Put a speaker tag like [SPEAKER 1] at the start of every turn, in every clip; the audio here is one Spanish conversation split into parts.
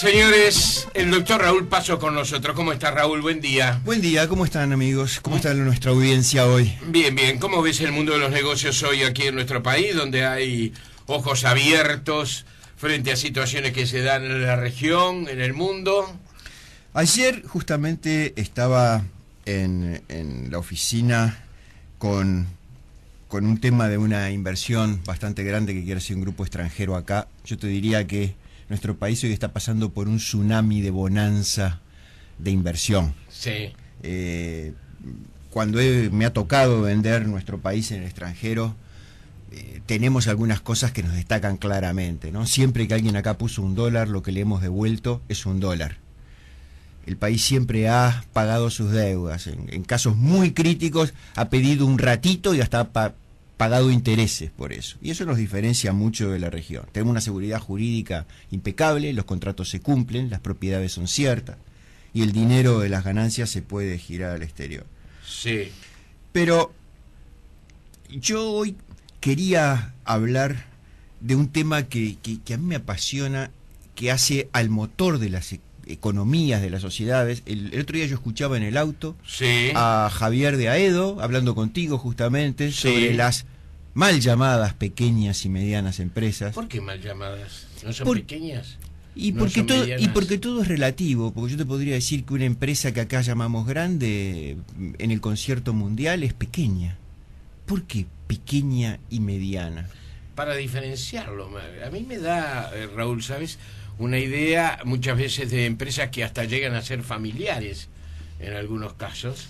[SPEAKER 1] Señores, el doctor Raúl Paso con nosotros. ¿Cómo está Raúl? Buen día.
[SPEAKER 2] Buen día, ¿cómo están amigos? ¿Cómo está nuestra audiencia hoy?
[SPEAKER 1] Bien, bien. ¿Cómo ves el mundo de los negocios hoy aquí en nuestro país, donde hay ojos abiertos frente a situaciones que se dan en la región, en el mundo?
[SPEAKER 2] Ayer justamente estaba en, la oficina con, con un tema de una inversión bastante grande que quiere hacer un grupo extranjero acá. Yo te diría que nuestro país hoy está pasando por un tsunami de bonanza de inversión. Sí. Eh, cuando me ha tocado vender nuestro país en el extranjero, eh, tenemos algunas cosas que nos destacan claramente. ¿no? Siempre que alguien acá puso un dólar, lo que le hemos devuelto es un dólar. El país siempre ha pagado sus deudas. En, casos muy críticos ha pedido un ratito y hasta pagado intereses por eso. Y eso nos diferencia mucho de la región. Tenemos una seguridad jurídica impecable, los contratos se cumplen, las propiedades son ciertas y el dinero de las ganancias se puede girar al exterior. Sí. Pero yo hoy quería hablar de un tema que, que, a mí me apasiona, que hace al motor de las e-, economías de las sociedades. El, otro día yo escuchaba en el auto a Javier de Aedo hablando contigo justamente sobre las mal llamadas pequeñas y medianas empresas.
[SPEAKER 1] ¿Por qué mal llamadas? ¿No son pequeñas? Y, porque todo, y porque
[SPEAKER 2] todo es relativo, porque yo te podría decir que una empresa que acá llamamos grande mm, en el concierto mundial es pequeña. ¿Por qué pequeña y mediana?
[SPEAKER 1] Para diferenciarlo, a mí me da, eh, Raúl, ¿sabes? Una idea muchas veces de empresas que hasta llegan a ser familiares en algunos casos.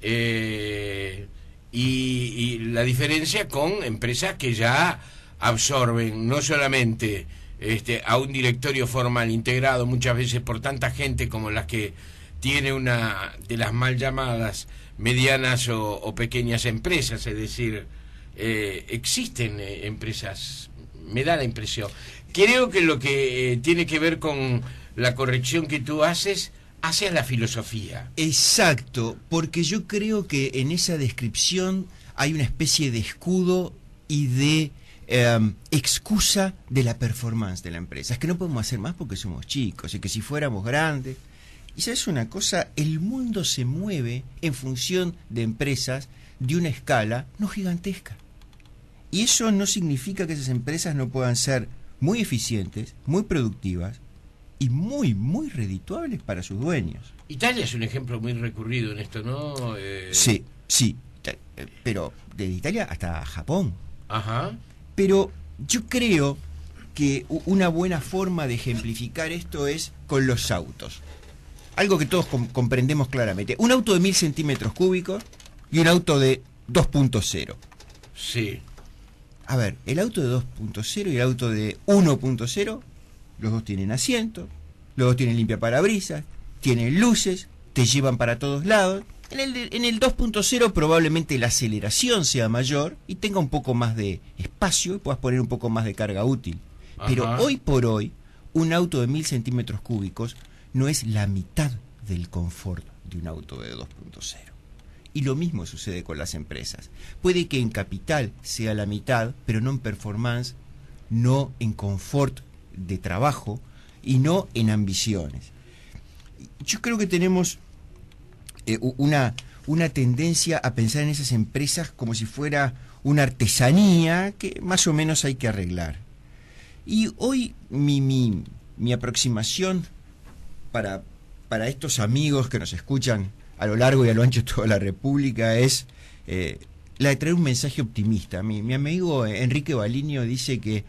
[SPEAKER 1] Eh, y, la diferencia con empresas que ya absorben no solamente este, a un directorio formal integrado muchas veces por tanta gente como las que tiene una de las mal llamadas medianas o, pequeñas empresas, es decir, eh, existen eh, empresas, me da la impresión. Creo que lo que eh, tiene que ver con la corrección que tú haces hacia la filosofía.
[SPEAKER 2] Exacto, porque yo creo que en esa descripción hay una especie de escudo y de em, excusa de la performance de la empresa. Es que no podemos hacer más porque somos chicos, es que si fuéramos grandes... Y sabes una cosa, el mundo se mueve en función de empresas de una escala no gigantesca. Y eso no significa que esas empresas no puedan ser muy eficientes, muy productivas, y muy, muy redituables para sus dueños.
[SPEAKER 1] Italia es un ejemplo muy recurrido en esto, ¿no? Eh,
[SPEAKER 2] sí, sí, eh, pero desde Italia hasta Japón. Ajá. Pero yo creo que una buena forma de ejemplificar esto es con los autos. Algo que todos comprendemos claramente. Un auto de mil centímetros cúbicos y un auto de 2.0. Sí. A ver, el auto de 2.0 y el auto de 1.0 los dos tienen asiento los dos tienen limpia parabrisas, tienen luces, te llevan para todos lados. En el, 2.0 probablemente la aceleración sea mayor y tenga un poco más de espacio y puedas poner un poco más de carga útil. Pero hoy por hoy, un auto de 1000 centímetros cúbicos no es la mitad del confort de un auto de 2.0. Y lo mismo sucede con las empresas. Puede que en capital sea la mitad, pero no en performance, no en confort de trabajo y no en ambiciones. Yo creo que tenemos eh, una, una tendencia a pensar en esas empresas como si fuera una artesanía que más o menos hay que arreglar. Y hoy mi, mi, aproximación para, para estos amigos que nos escuchan a lo largo y a lo ancho de toda la República es eh, la de traer un mensaje optimista. Mi, mi amigo Enrique Balinio dice que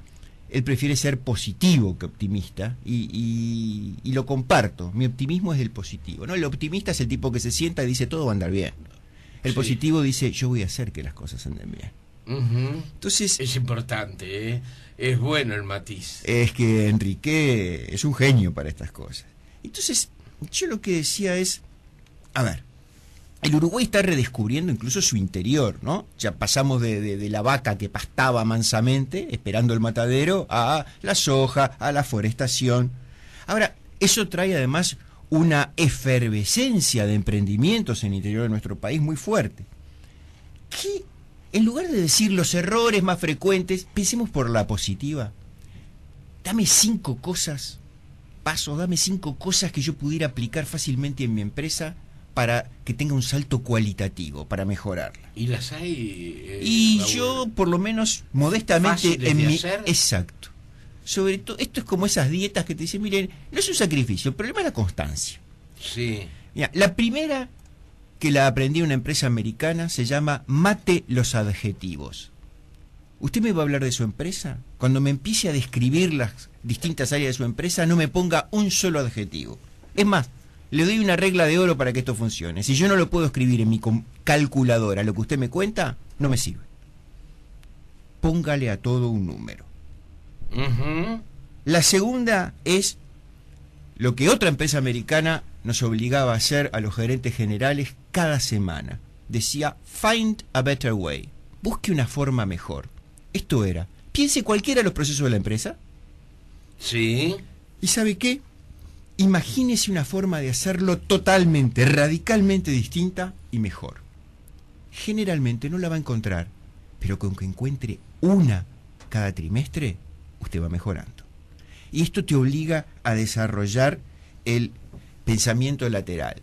[SPEAKER 2] él prefiere ser positivo que optimista y, y, lo comparto. Mi optimismo es el positivo. ¿no? El optimista es el tipo que se sienta y dice todo va a andar bien. El positivo dice yo voy a hacer que las cosas anden bien.
[SPEAKER 1] Entonces es importante, ¿eh? es bueno el matiz.
[SPEAKER 2] Es que Enrique es un genio para estas cosas. Entonces yo lo que decía es, a ver, el Uruguay está redescubriendo incluso su interior, ¿no? Ya pasamos de, la vaca que pastaba mansamente, esperando el matadero, a la soja, a la forestación. Ahora, eso trae además una efervescencia de emprendimientos en el interior de nuestro país muy fuerte. ¿Qué? en lugar de decir los errores más frecuentes, pensemos por la positiva. Dame cinco cosas, paso, dame cinco cosas que yo pudiera aplicar fácilmente en mi empresa para que tenga un salto cualitativo, para mejorarla. ¿Y las hay? Eh, y yo, por lo menos, modestamente, en mi... Exacto. Sobre todo, esto es como esas dietas que te dicen, miren, no es un sacrificio, el problema es la constancia. Sí. Mira, la primera que la aprendí en una empresa americana se llama Mate los Adjetivos. Usted me va a hablar de su empresa. Cuando me empiece a describir las distintas áreas de su empresa, no me ponga un solo adjetivo. Es más, le doy una regla de oro para que esto funcione. Si yo no lo puedo escribir en mi calculadora, lo que usted me cuenta, no me sirve. Póngale a todo un número. La segunda es lo que otra empresa americana nos obligaba a hacer a los gerentes generales cada semana. Decía, find a better way. Busque una forma mejor. Esto era, piense cualquiera de los procesos de la empresa. Sí. ¿Y sabe qué? Imagínese una forma de hacerlo totalmente, radicalmente distinta y mejor. Generalmente no la va a encontrar, pero con que encuentre una cada trimestre, usted va mejorando. Y esto te obliga a desarrollar el pensamiento lateral.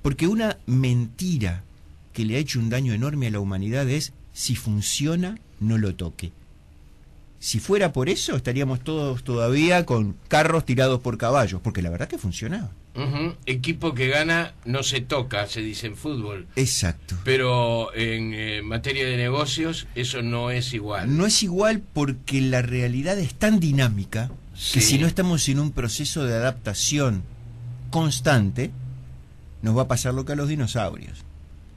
[SPEAKER 2] Porque una mentira que le ha hecho un daño enorme a la humanidad es, si funciona, no lo toque. Si fuera por eso, estaríamos todos todavía con carros tirados por caballos, porque la verdad que funcionaba.
[SPEAKER 1] Equipo que gana no se toca, se dice en fútbol. Exacto. Pero en eh, materia de negocios
[SPEAKER 2] eso no es igual. No es igual porque la realidad es tan dinámica que si no estamos en un proceso de adaptación constante, nos va a pasar lo que a los dinosaurios.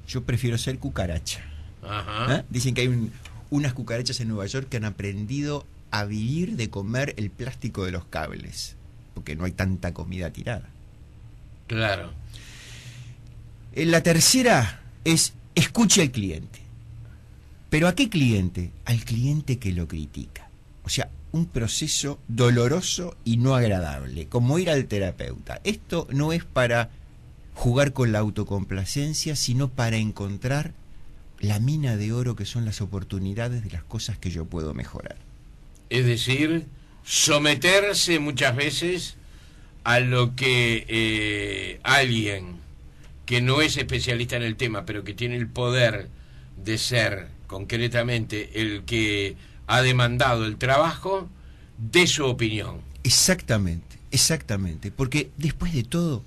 [SPEAKER 2] Yo prefiero ser cucaracha.
[SPEAKER 1] Ajá. ¿Ah?
[SPEAKER 2] Dicen que hay un, unas cucarachas en Nueva York que han aprendido a vivir de comer el plástico de los cables, porque no hay tanta comida tirada. Claro. Eh, la tercera es escuche al cliente. ¿Pero a qué cliente? Al cliente que lo critica. O sea, un proceso doloroso y no agradable, como ir al terapeuta. Esto no es para jugar con la autocomplacencia, sino para encontrar la mina de oro que son las oportunidades de las cosas que yo puedo mejorar.
[SPEAKER 1] Es decir, someterse muchas veces a lo que eh, alguien que no es especialista en el tema, pero que tiene el poder de ser concretamente el que ha demandado el trabajo, de su opinión.
[SPEAKER 2] Exactamente, exactamente, porque después de todo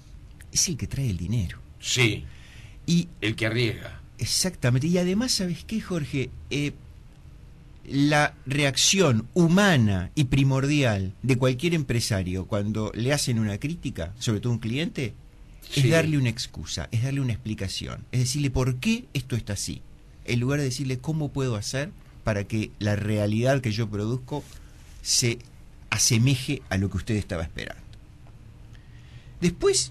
[SPEAKER 2] es el que trae el dinero. Sí. Y el que arriesga. Exactamente. Y además, ¿sabes qué, Jorge? Eh, la reacción humana y primordial de cualquier empresario cuando le hacen una crítica, sobre todo un cliente, es darle una excusa, es darle una explicación, es decirle por qué esto está así, en lugar de decirle cómo puedo hacer para que la realidad que yo produzco se asemeje a lo que usted estaba esperando. Después,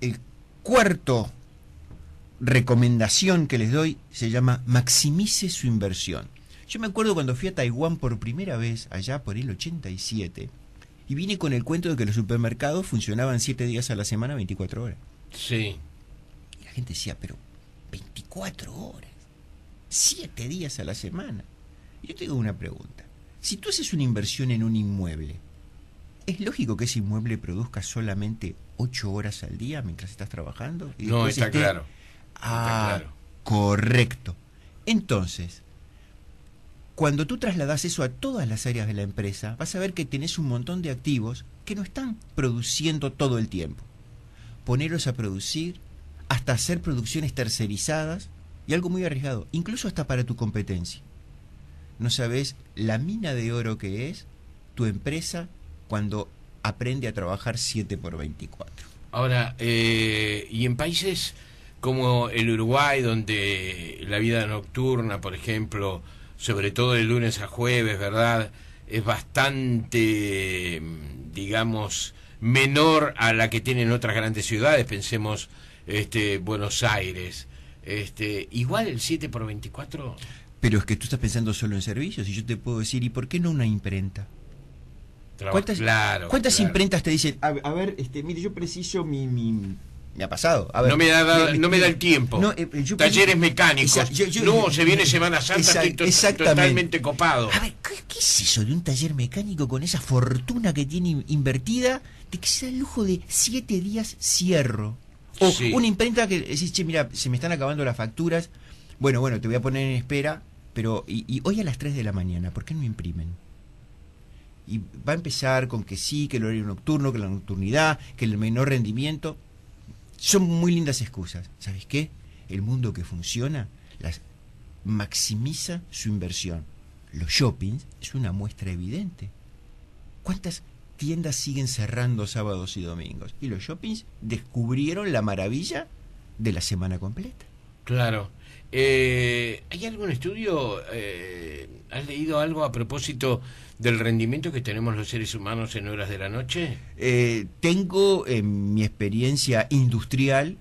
[SPEAKER 2] el cuarto recomendación que les doy se llama maximice su inversión. Yo me acuerdo cuando fui a Taiwán por primera vez, allá por el 87, y vine con el cuento de que los supermercados funcionaban 7 días a la semana, 24 horas. Sí. Y la gente decía, pero 24 horas, 7 días a la semana. yo te digo una pregunta. Si tú haces una inversión en un inmueble, ¿es lógico que ese inmueble produzca solamente 8 horas al día mientras estás trabajando? no, está claro Ah, correcto. Entonces, cuando tú trasladas eso a todas las áreas de la empresa, vas a ver que tenés un montón de activos que no están produciendo todo el tiempo. Ponerlos a producir, hasta hacer producciones tercerizadas, y algo muy arriesgado, incluso hasta para tu competencia. No sabes la mina de oro que es tu empresa cuando aprende a trabajar 7 por 24. Ahora, eh,
[SPEAKER 1] y en países como el Uruguay, donde la vida nocturna, por ejemplo, sobre todo de lunes a jueves, ¿verdad? Es bastante, digamos, menor a la que tienen otras grandes ciudades, pensemos este, Buenos Aires. Este, igual el 7 por 24.
[SPEAKER 2] Pero es que tú estás pensando solo en servicios y yo te puedo decir, ¿y por qué no una imprenta? ¿Cuántas, imprentas te dicen? A, ver, este, mire, yo preciso mi me ha pasado. no, me da, no el tiempo. Eh, Talleres mecánicos. no, se viene Semana Santa, estoy totalmente copado. A ver, ¿qué, es eso de un taller mecánico con esa fortuna que tiene invertida? De que sea el lujo de siete días cierro. O una imprenta que decís, che, mira, se me están acabando las facturas. Bueno, bueno, te voy a poner en espera, pero. Y, hoy a las 3 de la mañana, ¿por qué no imprimen? Y va a empezar con que sí, que el horario nocturno, que la nocturnidad, que el menor rendimiento. Son muy lindas excusas. ¿Sabes qué? El mundo que funciona las maximiza su inversión. Los shoppings es una muestra evidente. ¿Cuántas tiendas siguen cerrando sábados y domingos? Y los shoppings descubrieron la maravilla de la semana completa.
[SPEAKER 1] Claro. Eh, ¿Hay algún estudio? Eh, ¿Has leído algo a propósito del rendimiento que tenemos los seres humanos en horas de la noche?
[SPEAKER 2] Eh, tengo en mi experiencia industrial,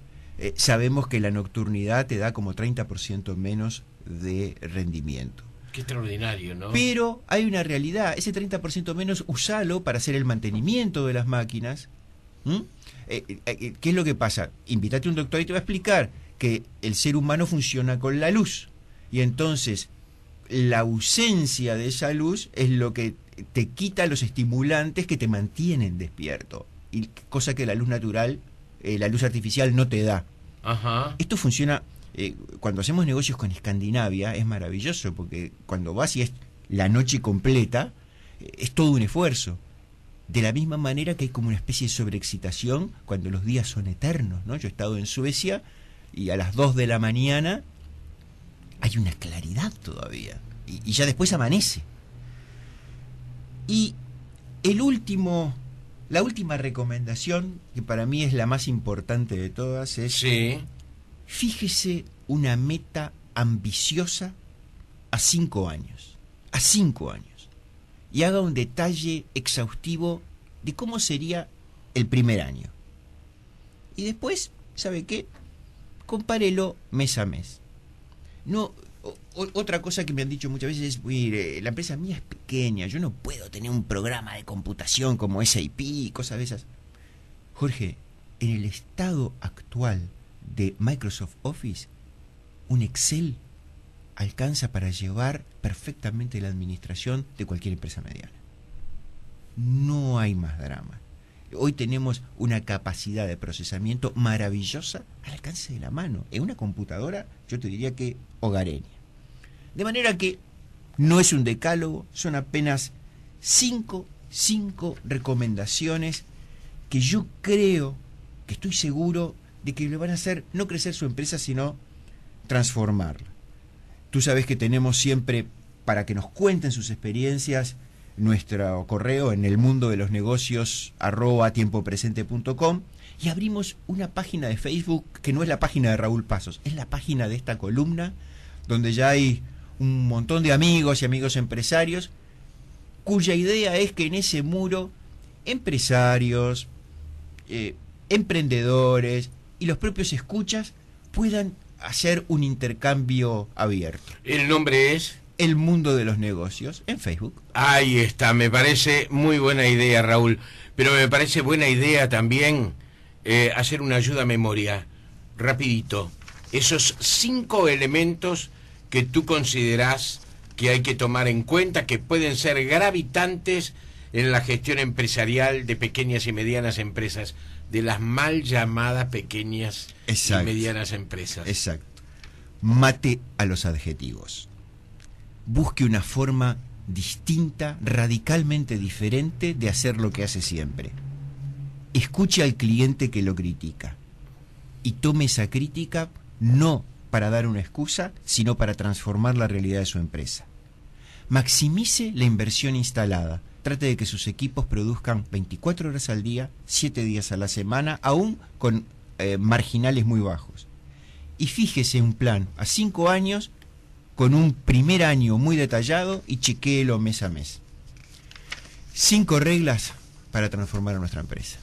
[SPEAKER 2] sabemos que la nocturnidad te da como 30% menos de rendimiento.
[SPEAKER 1] Qué extraordinario, ¿no? Pero
[SPEAKER 2] hay una realidad, ese 30% menos usalo para hacer el mantenimiento de las máquinas. ¿Qué es lo que pasa? Invítate a un doctor y te va a explicar que el ser humano funciona con la luz. Y entonces la ausencia de esa luz es lo que te quita los estimulantes que te mantienen despierto. Y cosa que la luz natural, eh, la luz artificial no te da. Esto funciona, eh, cuando hacemos negocios con Escandinavia, es maravilloso, porque cuando vas y es la noche completa, eh, es todo un esfuerzo. De la misma manera que hay como una especie de sobreexcitación cuando los días son eternos, ¿no? Yo he estado en Suecia y a las 2 de la mañana hay una claridad todavía. Y, ya después amanece. Y el último, la última recomendación, que para mí es la más importante de todas, es fíjese una meta ambiciosa a cinco años. A cinco años. Y haga un detalle exhaustivo de cómo sería el primer año. Y después, ¿sabe qué? compárelo mes a mes. No, otra cosa que me han dicho muchas veces es, mire, la empresa mía es pequeña, yo no puedo tener un programa de computación como SAP y cosas de esas. Jorge, en el estado actual de Microsoft Office, un Excel alcanza para llevar perfectamente la administración de cualquier empresa mediana. No hay más drama. Hoy tenemos una capacidad de procesamiento maravillosa al alcance de la mano. En una computadora, yo te diría que hogareña. De manera que no es un decálogo, son apenas cinco, cinco recomendaciones que yo creo, que estoy seguro de que le van a hacer no crecer su empresa, sino transformarla. Tú sabes que tenemos siempre, para que nos cuenten sus experiencias, nuestro correo en el mundo de los negocios arroba tiempopresente.com y abrimos una página de Facebook que no es la página de Raúl Pasos, es la página de esta columna donde ya hay un montón de amigos y amigos empresarios cuya idea es que en ese muro empresarios, eh, emprendedores y los propios escuchas puedan hacer un intercambio abierto. El nombre es el mundo de los negocios en Facebook. Ahí está, me parece muy buena idea,
[SPEAKER 1] Raúl. Pero me parece buena idea también eh, hacer una ayuda a memoria, rapidito. Esos cinco elementos que tú consideras que hay que tomar en cuenta, que pueden ser gravitantes en la gestión empresarial de pequeñas y medianas empresas, de las mal llamadas pequeñas
[SPEAKER 2] y medianas empresas. Exacto. Mate a los adjetivos busque una forma distinta, radicalmente diferente de hacer lo que hace siempre. Escuche al cliente que lo critica y tome esa crítica no para dar una excusa, sino para transformar la realidad de su empresa. Maximice la inversión instalada. Trate de que sus equipos produzcan 24 horas al día, 7 días a la semana, aún con eh, marginales muy bajos. Y fíjese un plan a 5 años con un primer año muy detallado y chequéelo mes a mes. Cinco reglas para transformar nuestra empresa.